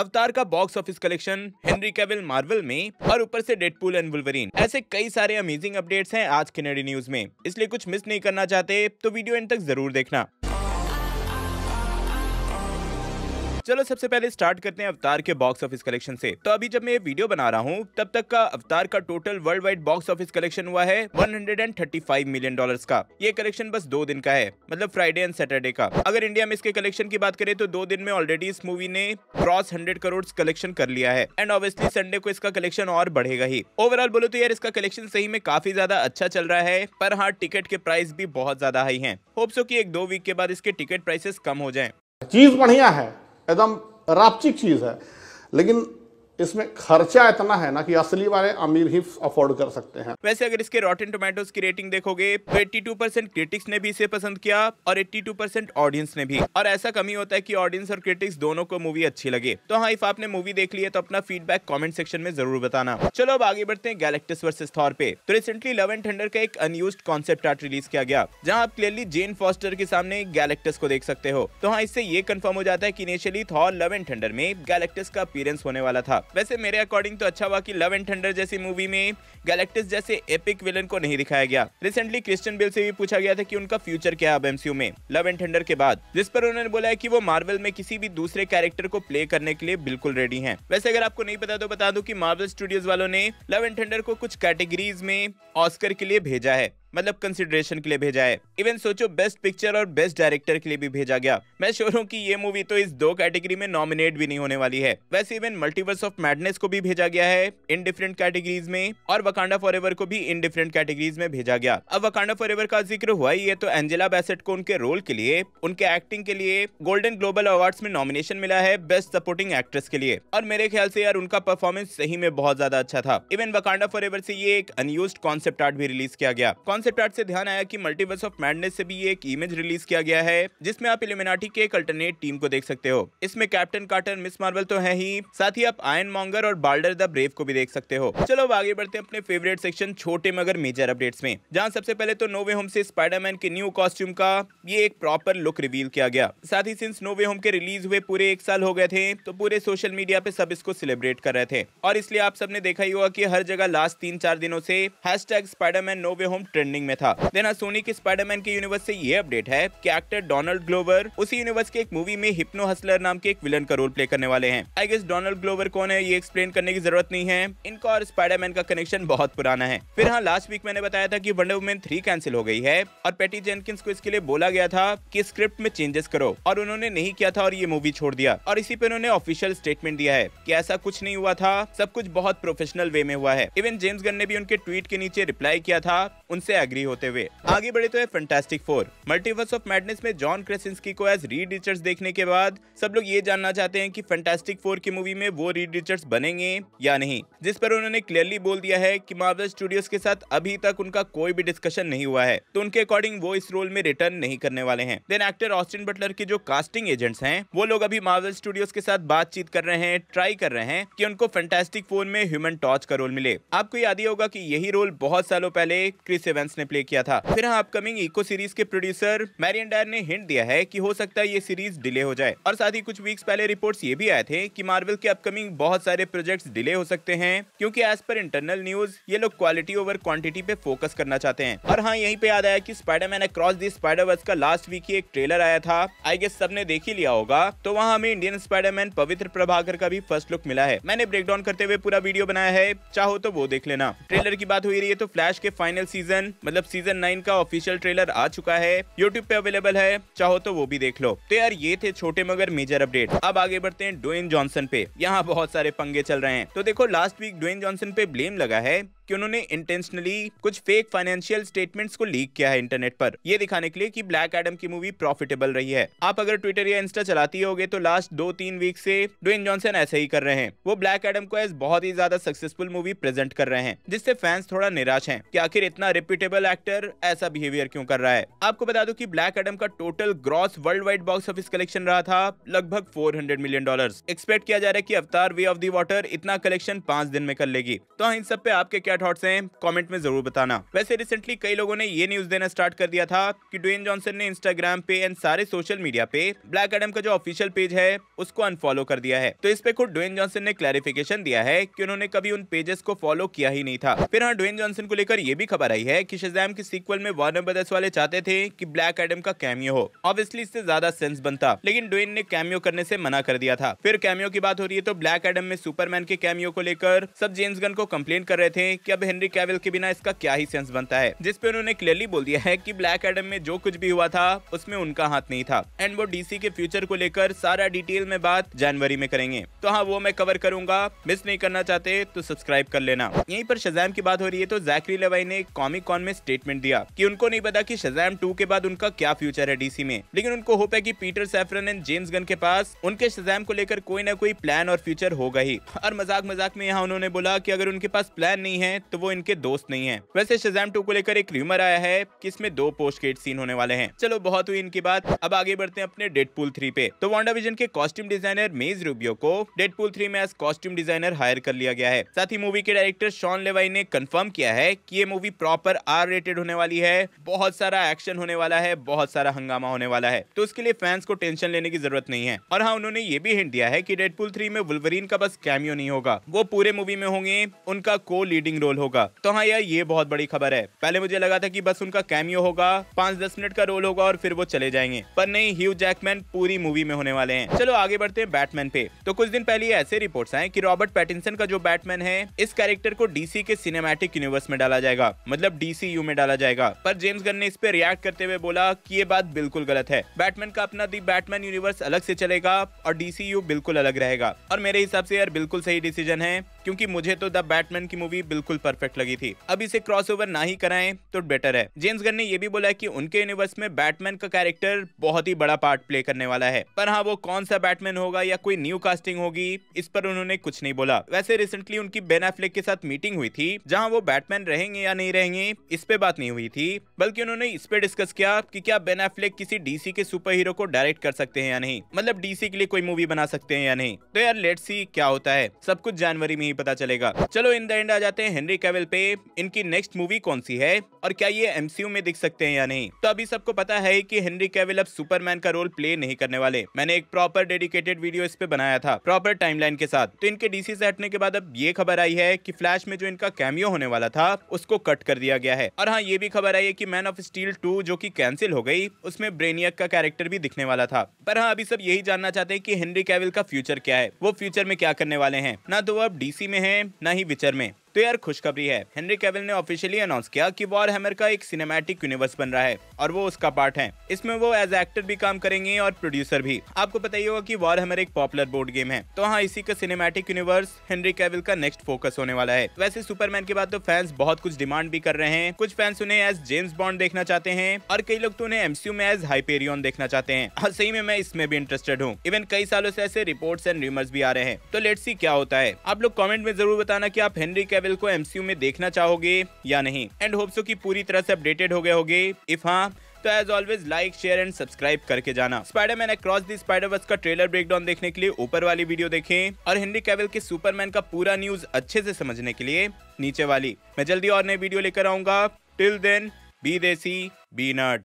अवतार का box office collection Henry Cavill Marvel में और ऊपर से डेडपूल एंड वुलवरीन ऐसे कई सारे अमेजिंग अपडेट्स हैं आज के नडी न्यूज में इसलिए कुछ मिस नहीं करना चाहते तो वीडियो एंड तक जरूर देखना चलो सबसे पहले स्टार्ट करते हैं अवतार के बॉक्स ऑफिस कलेक्शन से तो अभी जब मैं ये वीडियो बना रहा हूँ तब तक का अवतार का total world wide box office collection हुआ है 135 मिलियन डॉलर्स का ये कलेक्शन बस दो दिन का है मतलब फ्राइडे एंड सैटरडे का अगर इंडिया में इसके कलेक्शन की बात करें तो दो दिन में ऑलरेडी इस मूवी ने क्रॉस हंड्रेड करोड़ कलेक्शन कर लिया है एंड ऑब्वियसली संडे को इसका कलेक्शन और बढ़ेगा ही ओवरऑल बोलो तो यार इसका कलेक्शन सही में काफी ज्यादा अच्छा चल रहा है पर हाँ टिकट के प्राइस भी बहुत ज्यादा हाई है होप्सो की एक दो वीक के बाद इसके टिकट प्राइसेस कम हो जाए चीज बढ़िया है एकदम रापचिक चीज़ है लेकिन इसमें खर्चा इतना है ना कि असली वाले अमीर ही अफोर्ड कर सकते हैं वैसे अगर इसके रोटेन टोमेटो की रेटिंग देखोगे तो 82 परसेंट क्रिटिक्स ने भी इसे पसंद किया और 82 परसेंट ऑडियंस ने भी और ऐसा कमी होता है कि ऑडियंस और क्रिटिक्स दोनों को मूवी अच्छी लगे तो हाँ इफ आपने मूवी देख ली है तो अपना फीडबैक कॉमेंट सेक्शन में जरूर बताना चलो अब आगे बढ़ते हैं गैलेक्टिस वर्सेज थॉर पे तो रिसेंटली लव एंड थंडर का एक अनयूज कॉन्सेप्ट आर्ट रिलीज किया गया जहाँ आप क्लियरली जेन फॉस्टर के सामने गैलेक्टस को देख सकते हो तो हाँ इससे ये कन्फर्म हो जाता है की initially Thor love and thunder में गैलेक्टस का अपीयरेंस होने वाला था वैसे मेरे अकॉर्डिंग तो अच्छा हुआ कि लव एंड थंडर जैसी मूवी में गैलेक्टिस जैसे एपिक विलन को नहीं दिखाया गया रिसेंटली क्रिस्टन बिल से भी पूछा गया था कि उनका फ्यूचर क्या है अब एमसीयू में लव एंड थंडर के बाद जिस पर उन्होंने बोला है कि वो मार्वल में किसी भी दूसरे कैरेक्टर को प्ले करने के लिए बिल्कुल रेडी है वैसे अगर आपको नहीं पता तो बता दू की मार्वल स्टूडियोज वालों ने लव एंड थंडर को कुछ कैटेगरीज में ऑस्कर के लिए भेजा है मतलब कंसिडरेशन के लिए भेजा है इवन सोचो बेस्ट पिक्चर और बेस्ट डायरेक्टर के लिए भी भेजा गया मैं श्योर हूँ की ये मूवी तो इस दो कैटेगरी में नॉमिनेट भी नहीं होने वाली है वैसे इवन मल्टीवर्स ऑफ मैडनेस को भी भेजा गया है इन डिफरेंट कैटेगरीज में और वकांडा फॉर को भी इन डिफरेंट कैटेगरीज में भेजा गया अब वकांडा फॉर का जिक्र हुआ ही है तो एंजेला बैसेट को उनके रोल के लिए उनके एक्टिंग के लिए गोल्डन ग्लोबल अवार्ड में नॉमिनेशन मिला है बेस्ट सपोर्टिंग एक्ट्रेस के लिए और मेरे ख्याल से यार उनका परफॉर्मेंस सही में बहुत ज्यादा अच्छा था इवन वकांडा फॉर से ये एक अनयूज कॉन्सेप्ट आर्ट भी रिलीज किया गया कॉन्सेप्ट आर्ट से ध्यान आया कि मल्टीवर्स ऑफ मैडनेस से भी एक इमेज रिलीज किया गया है जिसमें आप इलिमिनाटी के एक अल्टरनेट टीम को देख सकते हो इसमें कैप्टन कार्टर मिस मार्वल तो है ही साथ ही आप आयन मॉन्गर और बाल्डर द ब्रेव को भी देख सकते हो चलो अब आगे बढ़ते हैं अपने फेवरेट सेक्शन छोटे मगर मेजर अपडेट में जहाँ सबसे पहले तो नोवे होम से स्पाइडरमैन के न्यू कॉस्ट्यूम का ये एक प्रॉपर लुक रिवील किया गया साथ ही सिंस नोवे होम के रिलीज हुए पूरे एक साल हो गए थे तो पूरे सोशल मीडिया पे सब इसको सेलिब्रेट कर रहे थे और इसलिए आप सबने देखा ही होगा की हर जगह लास्ट तीन चार दिनों से hash tag Spiderman no way home trend trending में था देन सोनी के स्पाइडरमैन के यूनिवर्स से ये अपडेट है कि एक्टर डोनाल्ड ग्लोवर उसी यूनिवर्स के एक मूवी में हिप्नो हसलर नाम के एक विलन का रोल प्ले करने वाले हैं आई गेस डोनाल्ड ग्लोवर कौन है ये एक्सप्लेन करने की जरूरत नहीं है इनका और स्पाइडरमैन का कनेक्शन बहुत पुराना है फिर हाँ लास्ट वीक मैंने बताया था की वंडर वुमेन थ्री कैंसिल हो गई है और पेटी जेनकिस को इसके लिए बोला गया था की स्क्रिप्ट में चेंजेस करो और उन्होंने नहीं किया था और ये मूवी छोड़ दिया और इसी पे उन्होंने ऑफिशियल स्टेटमेंट दिया है की ऐसा कुछ नहीं हुआ था सब कुछ बहुत प्रोफेशनल वे में हुआ है इवन जेम्स गन ने भी उनके ट्वीट के नीचे रिप्लाई किया था उनसे एग्री होते हुए आगे बढ़े तो है fantastic four multiverse of madness में जॉन क्रेसिंस्की को एज रीड रिचर्स देखने के बाद सब लोग ये जानना चाहते हैं कि फैंटास्टिक फोर की मूवी में वो रीड रिचर्स बनेंगे या नहीं जिस पर उन्होंने क्लियरली बोल दिया है की मार्वल स्टूडियोज के साथ अभी तक उनका कोई भी डिस्कशन नहीं हुआ है तो उनके अकॉर्डिंग वो इस रोल में रिटर्न नहीं करने वाले हैं देन एक्टर ऑस्टिन बटलर के जो कास्टिंग एजेंट्स हैं वो लोग अभी मार्वल स्टूडियोज के साथ बातचीत कर रहे हैं ट्राई कर रहे हैं कि उनको फैंटास्टिक फोर में ह्यूमन टॉर्च का रोल मिले आपको याद ही होगा कि यही रोल बहुत सालों पहले क्रिस एवेंस रोमांस ने प्ले किया था फिर हाँ अपकमिंग इको सीरीज के प्रोड्यूसर मैरियन डायर ने हिंट दिया है कि हो सकता है ये सीरीज डिले हो जाए और साथ ही कुछ वीक्स पहले रिपोर्ट्स ये भी आए थे कि मार्वल के अपकमिंग बहुत सारे प्रोजेक्ट्स डिले हो सकते हैं क्योंकि एज पर इंटरनल न्यूज ये लोग क्वालिटी ओवर क्वांटिटी पे फोकस करना चाहते हैं और हाँ यही पे याद आया spider Spiderman across the Spiderverse का लास्ट वीक ही एक ट्रेलर आया था आई गेस सब ने देख ही लिया होगा तो वहाँ हमें इंडियन स्पाइडरमैन पवित्र प्रभाकर का भी फर्स्ट लुक मिला है मैंने ब्रेक डाउन करते हुए पूरा वीडियो बनाया है चाहो तो वो देख लेना ट्रेलर की बात हुई रही है तो फ्लैश के फाइनल सीजन मतलब सीजन नाइन का ऑफिशियल ट्रेलर आ चुका है यूट्यूब पे अवेलेबल है चाहो तो वो भी देख लो तो यार ये थे छोटे मगर मेजर अपडेट अब आगे बढ़ते हैं डोइन जॉनसन पे यहाँ बहुत सारे पंगे चल रहे हैं तो देखो लास्ट वीक डोइन जॉनसन पे ब्लेम लगा है कि उन्होंने इंटेंशनली कुछ फेक फाइनेंशियल स्टेटमेंट्स को लीक किया है इंटरनेट पर यह दिखाने के लिए कि ब्लैक एडम की मूवी प्रॉफिटेबल रही है आप अगर ट्विटर या इंस्टा चलाती होगे तो लास्ट दो तीन वीक से ड्वेन जॉनसन ऐसे ही कर रहे हैं वो ब्लैक एडम को एज बहुत ही ज्यादा सक्सेसफुल मूवी प्रेजेंट कर रहे हैं जिससे फैंस थोड़ा निराश है की आखिर इतना रिपीटेबल एक्टर ऐसा बिहेवियर क्यों कर रहा है आपको बता दो की ब्लैक एडम का total gross world wide box office collection रहा था लगभग फोर मिलियन डॉलर एक्सपेक्ट किया जा रहा है की अवतार वे ऑफ दी इतना कलेक्शन पांच दिन में कर लेगी तो इन सब पे आपके क्या थॉट्स हैं कमेंट में जरूर बताना वैसे रिसेंटली कई लोगों ने ये न्यूज देना स्टार्ट कर दिया था कि ड्वेन जॉनसन ने इंस्टाग्राम पे एंड सारे सोशल मीडिया पे ब्लैक एडम का जो ऑफिशियल पेज है उसको अनफॉलो कर दिया है तो इस पे खुद ड्वेन जॉनसन ने क्लैरिफिकेशन दिया है की उन्होंने कभी उन पेजेस को फॉलो किया ही नहीं था फिर हाँ ड्वेन जॉनसन को लेकर ये भी खबर आई है की शजैम के सीक्वल में वार्नर ब्रदर्स वाले चाहते थे की ब्लैक एडम का कैमियो हो ऑब्वियसली इससे ज्यादा सेंस बनता लेकिन ड्वेन ने कैमियो करने से मना कर दिया था फिर कैमियो की बात हो रही है तो ब्लैक एडम में सुपरमैन के कैमियो को लेकर सब जेम्स गन को कंप्लेन कर रहे थे कि कि अब हेनरी कैवल के बिना इसका क्या ही सेंस बनता है जिसपे उन्होंने क्लियरली बोल दिया है की ब्लैक एडम में जो कुछ भी हुआ था उसमें उनका हाथ नहीं था एंड वो डीसी के फ्यूचर को लेकर सारा डिटेल में बात जनवरी में करेंगे तो हाँ वो मैं कवर करूंगा मिस नहीं करना चाहते तो सब्सक्राइब कर लेना यहीं पर शजैम की बात हो रही है तो जैकरी लेवाई ने कॉमिक कॉन में स्टेटमेंट दिया कि उनको नहीं पता कि शजैम टू के बाद उनका क्या फ्यूचर है डीसी में लेकिन उनको होप है कि Peter Safran and James Gunn के पास उनके शजैम को लेकर कोई ना कोई प्लान और फ्यूचर होगा ही और मजाक मजाक में यहाँ उन्होंने बोला की अगर उनके पास प्लान नहीं है हैं तो वो इनके दोस्त नहीं है वैसे शजैम टू को लेकर एक र्यूमर आया है कि इसमें दो पोस्ट क्रेडिट सीन होने वाले हैं चलो बहुत हुई इनकी बात अब आगे बढ़ते हैं अपने डेडपूल थ्री पे तो वॉन्डा विजन के कॉस्ट्यूम डिजाइनर मेज रूबियो को डेडपूल थ्री में एज कॉस्ट्यूम डिजाइनर हायर कर लिया गया है साथ ही मूवी के डायरेक्टर शॉन लेवाई ने कन्फर्म किया है की ये मूवी प्रॉपर आर रेटेड होने वाली है बहुत सारा एक्शन होने वाला है बहुत सारा हंगामा होने वाला है तो उसके लिए फैंस को टेंशन लेने की जरूरत नहीं है और हाँ उन्होंने ये भी हिंट दिया है की डेडपुल थ्री में वुलवरीन का बस कैमियो नहीं होगा वो पूरे मूवी में होंगे उनका को लीडिंग लीडिंग रोल होगा तो हाँ यार ये बहुत बड़ी खबर है पहले मुझे लगा था की बस उनका कैमियो होगा पाँच दस मिनट का रोल होगा और फिर वो चले जाएंगे पर नहीं ह्यू जैकमैन पूरी मूवी में होने वाले हैं चलो आगे बढ़ते हैं बैटमैन पे तो कुछ दिन पहले ऐसे रिपोर्ट आए की रॉबर्ट पैटिनसन का जो बैटमैन है इस कैरेक्टर को डीसी के सिनेमेटिक यूनिवर्स में डाला जाएगा मतलब डीसीयू में डाला जाएगा पर जेम्स गन ने इस पे रिएक्ट करते हुए बोला कि ये बात बिल्कुल गलत है बैटमैन का अपना दी बैटमैन यूनिवर्स अलग से चलेगा और डीसीयू बिल्कुल अलग रहेगा और मेरे हिसाब से यार बिल्कुल सही डिसीजन है क्योंकि मुझे तो द बैटमैन की मूवी बिल्कुल परफेक्ट लगी थी अब इसे क्रॉसओवर ना ही कराएं तो बेटर है जेम्स गन ने यह भी बोला कि उनके यूनिवर्स में बैटमैन का कैरेक्टर बहुत ही बड़ा पार्ट प्ले करने वाला है पर हाँ वो कौन सा बैटमैन होगा या कोई न्यू कास्टिंग होगी इस पर उन्होंने कुछ नहीं बोला वैसे रिसेंटली उनकी बेन एफ्लेक के साथ मीटिंग हुई थी जहाँ वो बैटमैन रहेंगे या नहीं रहेंगे इस पे बात नहीं हुई थी बल्कि उन्होंने इस पे डिस्कस किया कि क्या बेन एफ्लेक किसी डीसी के सुपर हीरो को डायरेक्ट कर सकते हैं या नहीं मतलब डीसी के लिए कोई मूवी बना सकते हैं या नहीं तो यार लेट सी क्या होता है सब कुछ जनवरी में नहीं पता चलेगा चलो इन द एंड आ जाते हैं हेनरी कैवल पे इनकी नेक्स्ट मूवी कौन सी है और क्या ये एमसीयू में दिख सकते हैं या नहीं तो अभी सबको पता है कि हेनरी कैवल अब सुपरमैन का रोल प्ले नहीं करने वाले मैंने एक प्रॉपर डेडिकेटेड वीडियो इस पे बनाया था प्रॉपर टाइमलाइन के साथ तो इनके डीसी से हटने के बाद अब ये खबर आई है की फ्लैश में जो इनका कैमियो होने वाला था उसको कट कर दिया गया है और हाँ ये भी खबर आई है की मैन ऑफ स्टील टू जो की कैंसिल हो गई उसमें ब्रेनियक का कैरेक्टर भी दिखने वाला था पर हाँ अभी सब यही जानना चाहते हैं की हेनरी कैवल का फ्यूचर क्या है वो फ्यूचर में क्या करने वाले हैं ना तो वो अब डी में है ना ही विचर में तो यार खुशखबरी है हेनरी कैविल ने ऑफिशियली अनाउंस किया कि वॉर हैमर का एक सिनेमैटिक यूनिवर्स बन रहा है और वो उसका पार्ट है इसमें वो एज एक्टर भी काम करेंगे और प्रोड्यूसर भी आपको पता ही होगा कि वॉर हैमर एक पॉपुलर बोर्ड गेम है तो हाँ इसी का सिनेमैटिक यूनिवर्स हेनरी कैविल का नेक्स्ट फोकस होने वाला है वैसे सुपरमैन की बात तो फैंस बहुत कुछ डिमांड भी कर रहे हैं कुछ फैंस उन्हें एज जेम्स बॉन्ड देखना चाहते हैं और कई लोग तो उन्हें एमसीयू में एज हाइपेरियन देखना चाहते हैं और सही में मैं इसमें भी इंटरेस्टेड हूँ इवन कई सालों से ऐसे रिपोर्ट्स एंड रूमर्स भी आ रहे हैं तो लेट्स सी क्या होता है आप लोग कॉमेंट में जरूर बताना की आप हेनरी कैविल लेवल को एमसीयू में देखना चाहोगे या नहीं एंड होप्स की पूरी तरह से अपडेटेड हो गए होगे इफ हाँ तो as always like share and subscribe करके जाना स्पाइडरमैन अक्रॉस दी स्पाइडरवर्स का ट्रेलर ब्रेकडाउन देखने के लिए ऊपर वाली वीडियो देखें और हेनरी कैवल के सुपरमैन का पूरा न्यूज अच्छे से समझने के लिए नीचे वाली मैं जल्दी और नई वीडियो लेकर आऊंगा till then be desi be nut